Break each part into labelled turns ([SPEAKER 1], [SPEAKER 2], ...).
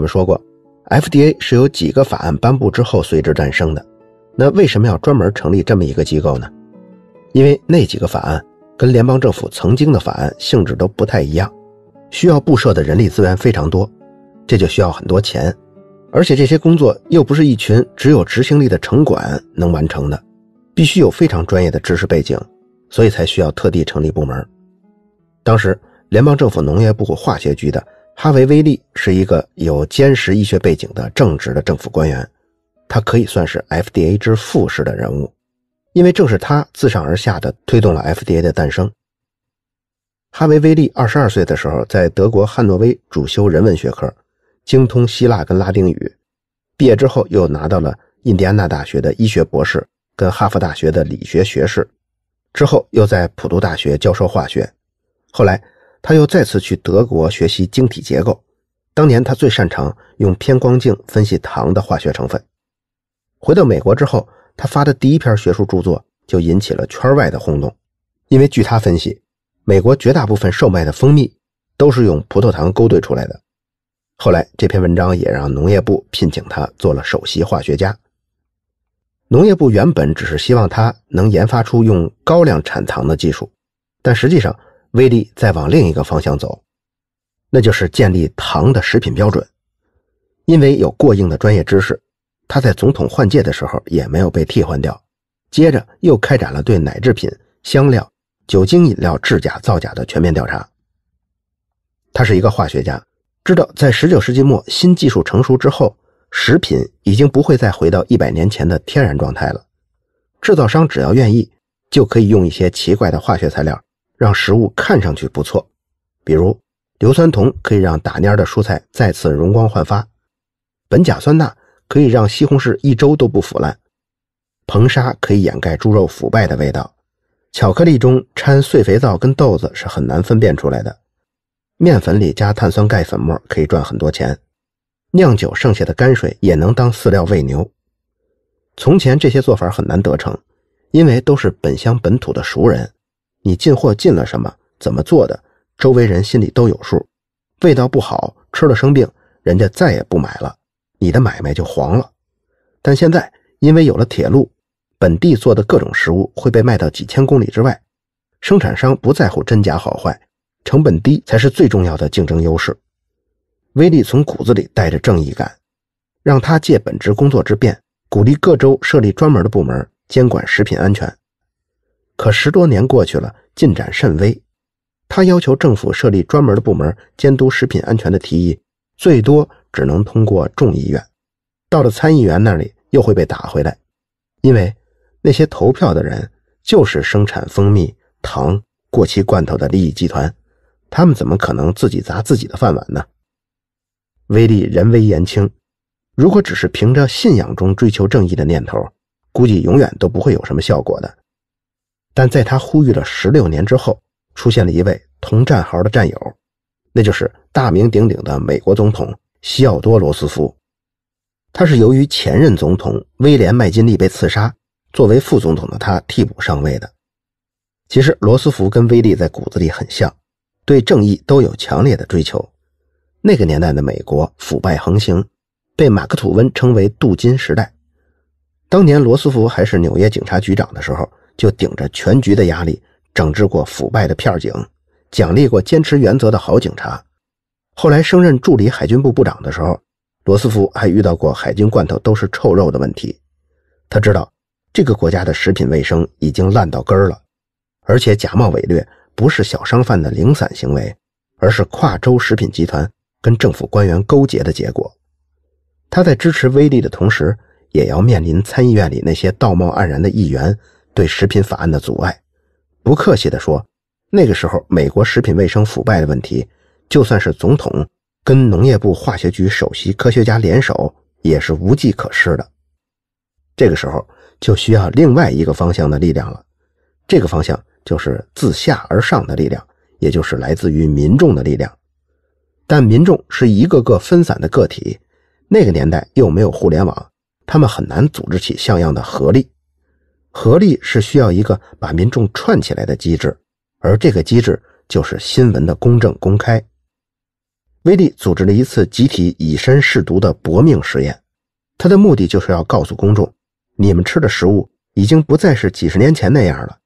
[SPEAKER 1] 我们说过，FDA 是由几个法案颁布之后随之诞生的。那为什么要专门成立这么一个机构呢？因为那几个法案跟联邦政府曾经的法案性质都不太一样，需要布设的人力资源非常多，这就需要很多钱，而且这些工作又不是一群只有执行力的城管能完成的，必须有非常专业的知识背景，所以才需要特地成立部门。当时，联邦政府农业部化学局的。哈维·威利是一个有坚实医学背景的正直的政府官员，他可以算是 FDA 之父式的人物，因为正是他自上而下的推动了 FDA 的诞生。哈维·威利二十二岁的时候，在德国汉诺威主修人文学科，精通希腊跟拉丁语，毕业之后又拿到了印第安纳大学的医学博士跟哈佛大学的理学学士，之后又在普渡大学教授化学，后来。他又再次去德国学习晶体结构。当年他最擅长用偏光镜分析糖的化学成分。回到美国之后，他发的第一篇学术著作就引起了圈外的轰动，因为据他分析，美国绝大部分售卖的蜂蜜都是用葡萄糖勾兑出来的。后来这篇文章也让农业部聘请他做了首席化学家。农业部原本只是希望他能研发出用高粱产糖的技术，但实际上。威力再往另一个方向走，那就是建立糖的食品标准。因为有过硬的专业知识，他在总统换届的时候也没有被替换掉。接着又开展了对奶制品、香料、酒精饮料制假造假的全面调查。他是一个化学家，知道在十九世纪末新技术成熟之后，食品已经不会再回到一百年前的天然状态了。制造商只要愿意，就可以用一些奇怪的化学材料。让食物看上去不错，比如硫酸铜可以让打蔫的蔬菜再次容光焕发；苯甲酸钠可以让西红柿一周都不腐烂；硼砂可以掩盖猪肉腐败的味道；巧克力中掺碎肥皂跟豆子是很难分辨出来的；面粉里加碳酸钙粉末可以赚很多钱；酿酒剩下的泔水也能当饲料喂牛。从前这些做法很难得逞，因为都是本乡本土的熟人。你进货进了什么？怎么做的？周围人心里都有数。味道不好，吃了生病，人家再也不买了，你的买卖就黄了。但现在因为有了铁路，本地做的各种食物会被卖到几千公里之外，生产商不在乎真假好坏，成本低才是最重要的竞争优势。威利从骨子里带着正义感，让他借本职工作之便，鼓励各州设立专门的部门监管食品安全。可十多年过去了，进展甚微。他要求政府设立专门的部门监督食品安全的提议，最多只能通过众议院，到了参议员那里又会被打回来，因为那些投票的人就是生产蜂蜜糖、过期罐头的利益集团，他们怎么可能自己砸自己的饭碗呢？威力人微言轻，如果只是凭着信仰中追求正义的念头，估计永远都不会有什么效果的。但在他呼吁了十六年之后，出现了一位同战壕的战友，那就是大名鼎鼎的美国总统西奥多·罗斯福。他是由于前任总统威廉·麦金利被刺杀，作为副总统的他替补上位的。其实，罗斯福跟威利在骨子里很像，对正义都有强烈的追求。那个年代的美国腐败横行，被马克·吐温称为“镀金时代”。当年罗斯福还是纽约警察局长的时候。就顶着全局的压力整治过腐败的片警，奖励过坚持原则的好警察。后来升任助理海军部部长的时候，罗斯福还遇到过海军罐头都是臭肉的问题。他知道这个国家的食品卫生已经烂到根儿了，而且假冒伪劣不是小商贩的零散行为，而是跨州食品集团跟政府官员勾结的结果。他在支持威利的同时，也要面临参议院里那些道貌岸然的议员。对食品法案的阻碍，不客气地说，那个时候美国食品卫生腐败的问题，就算是总统跟农业部化学局首席科学家联手，也是无计可施的。这个时候就需要另外一个方向的力量了，这个方向就是自下而上的力量，也就是来自于民众的力量。但民众是一个个分散的个体，那个年代又没有互联网，他们很难组织起像样的合力。合力是需要一个把民众串起来的机制，而这个机制就是新闻的公正公开。威利组织了一次集体以身试毒的搏命实验，他的目的就是要告诉公众：你们吃的食物已经不再是几十年前那样了，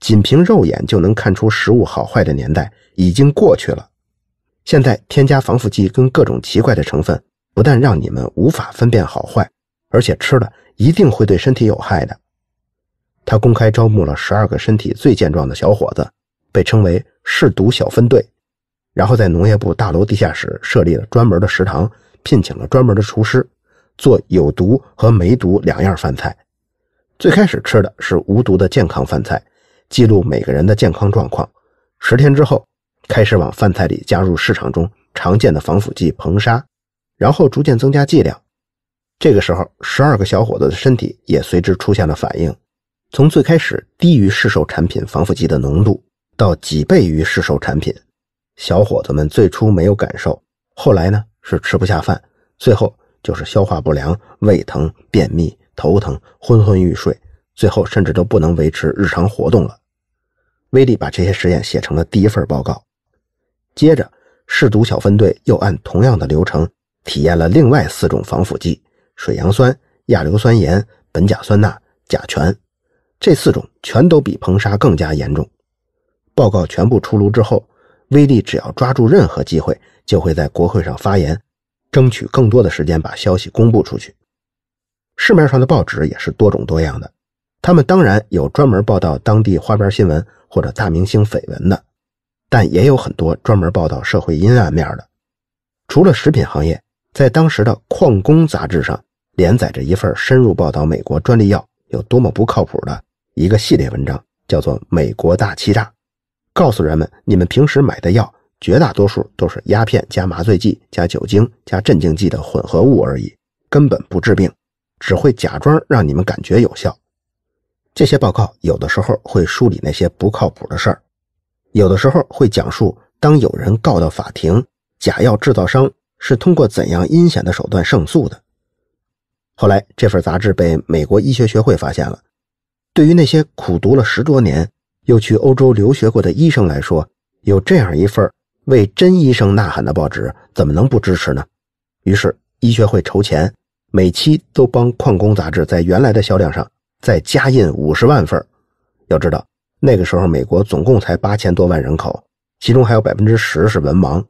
[SPEAKER 1] 仅凭肉眼就能看出食物好坏的年代已经过去了。现在添加防腐剂跟各种奇怪的成分，不但让你们无法分辨好坏，而且吃了一定会对身体有害的。他公开招募了十二个身体最健壮的小伙子，被称为试毒小分队，然后在农业部大楼地下室设立了专门的食堂，聘请了专门的厨师，做有毒和没毒两样饭菜。最开始吃的是无毒的健康饭菜，记录每个人的健康状况。十天之后，开始往饭菜里加入市场中常见的防腐剂硼砂，然后逐渐增加剂量。这个时候，十二个小伙子的身体也随之出现了反应。从最开始低于市售产品防腐剂的浓度到几倍于市售产品，小伙子们最初没有感受，后来呢是吃不下饭，最后就是消化不良、胃疼、便秘、头疼、昏昏欲睡，最后甚至都不能维持日常活动了。威利把这些实验写成了第一份报告。接着，试毒小分队又按同样的流程体验了另外四种防腐剂：水杨酸、亚硫酸盐、苯甲酸钠、甲醛。这四种全都比硼砂更加严重。报告全部出炉之后，威利只要抓住任何机会，就会在国会上发言，争取更多的时间把消息公布出去。市面上的报纸也是多种多样的，他们当然有专门报道当地花边新闻或者大明星绯闻的，但也有很多专门报道社会阴暗面的。除了食品行业，在当时的《矿工》杂志上连载着一份深入报道美国专利药有多么不靠谱的。一个系列文章叫做《美国大欺诈》，告诉人们：你们平时买的药绝大多数都是鸦片加麻醉剂加酒精加镇静剂的混合物而已，根本不治病，只会假装让你们感觉有效。这些报告有的时候会梳理那些不靠谱的事儿，有的时候会讲述当有人告到法庭，假药制造商是通过怎样阴险的手段胜诉的。后来，这份杂志被美国医学学会发现了。对于那些苦读了十多年又去欧洲留学过的医生来说，有这样一份为真医生呐喊的报纸，怎么能不支持呢？于是医学会筹钱，每期都帮《矿工》杂志在原来的销量上再加印五十万份。要知道，那个时候美国总共才八千多万人口，其中还有百分之十是文盲，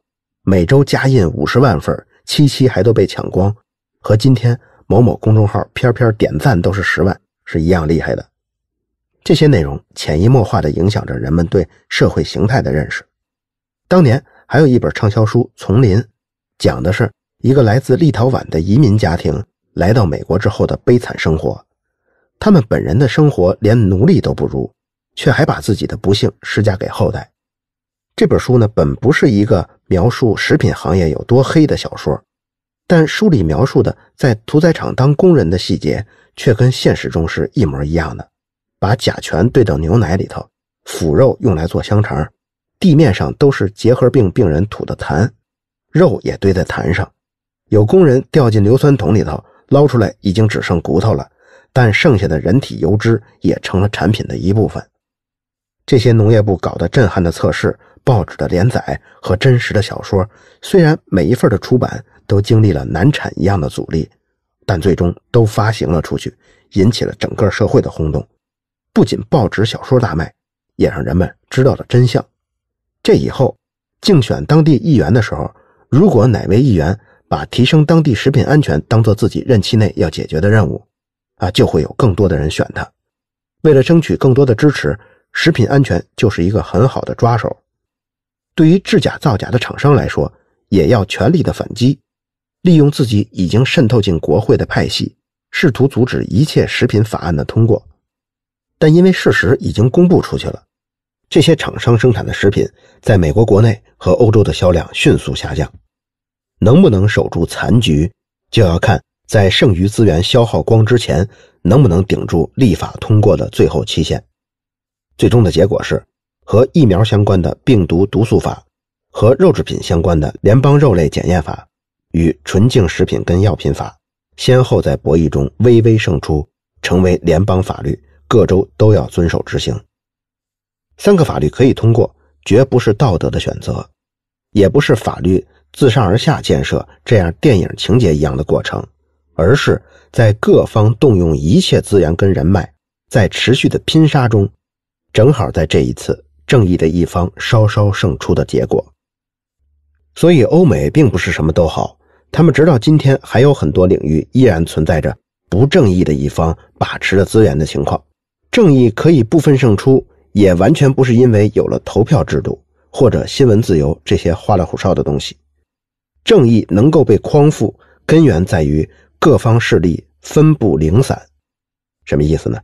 [SPEAKER 1] 每周加印五十万份，七期还都被抢光，和今天某某公众号篇篇点赞都是十万是一样厉害的。这些内容潜移默化地影响着人们对社会形态的认识。当年还有一本畅销书《丛林》，讲的是一个来自立陶宛的移民家庭来到美国之后的悲惨生活。他们本人的生活连奴隶都不如，却还把自己的不幸施加给后代。这本书呢，本不是一个描述食品行业有多黑的小说，但书里描述的在屠宰场当工人的细节，却跟现实中是一模一样的。把甲醛兑到牛奶里头，腐肉用来做香肠，地面上都是结核病病人吐的痰，肉也堆在痰上。有工人掉进硫酸桶里头，捞出来已经只剩骨头了，但剩下的人体油脂也成了产品的一部分。这些农业部搞的震撼的测试，报纸的连载和真实的小说，虽然每一份的出版都经历了难产一样的阻力，但最终都发行了出去，引起了整个社会的轰动。不仅报纸小说大卖，也让人们知道了真相。这以后竞选当地议员的时候，如果哪位议员把提升当地食品安全当做自己任期内要解决的任务，啊，就会有更多的人选他。为了争取更多的支持，食品安全就是一个很好的抓手。对于制假造假的厂商来说，也要全力的反击，利用自己已经渗透进国会的派系，试图阻止一切食品法案的通过。但因为事实已经公布出去了，这些厂商生产的食品在美国国内和欧洲的销量迅速下降。能不能守住残局，就要看在剩余资源消耗光之前，能不能顶住立法通过的最后期限。最终的结果是，和疫苗相关的病毒毒素法，和肉制品相关的联邦肉类检验法与纯净食品跟药品法，先后在博弈中微微胜出，成为联邦法律。各州都要遵守执行。三个法律可以通过，绝不是道德的选择，也不是法律自上而下建设这样电影情节一样的过程，而是在各方动用一切资源跟人脉，在持续的拼杀中，正好在这一次正义的一方稍稍胜出的结果。所以，欧美并不是什么都好，他们直到今天还有很多领域依然存在着不正义的一方把持着资源的情况。正义可以不分胜出，也完全不是因为有了投票制度或者新闻自由这些花里胡哨的东西。正义能够被匡复，根源在于各方势力分布零散。什么意思呢？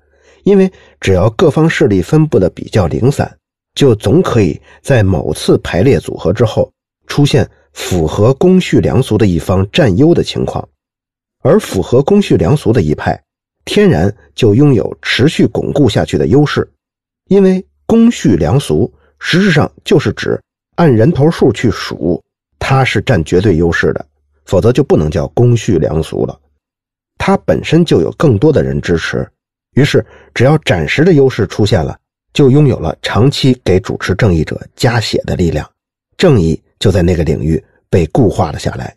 [SPEAKER 1] 因为只要各方势力分布的比较零散，就总可以在某次排列组合之后出现符合公序良俗的一方占优的情况，而符合公序良俗的一派。天然就拥有持续巩固下去的优势，因为公序良俗实质上就是指按人头数去数，它是占绝对优势的，否则就不能叫公序良俗了。它本身就有更多的人支持，于是只要暂时的优势出现了，就拥有了长期给主持正义者加血的力量，正义就在那个领域被固化了下来。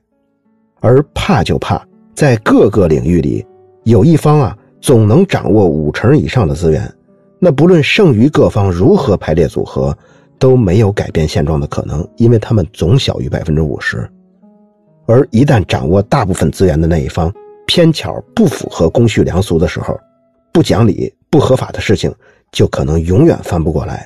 [SPEAKER 1] 而怕就怕在各个领域里。有一方啊，总能掌握五成以上的资源，那不论剩余各方如何排列组合，都没有改变现状的可能，因为他们总小于百分之五十。而一旦掌握大部分资源的那一方，偏巧不符合公序良俗的时候，不讲理、不合法的事情，就可能永远翻不过来。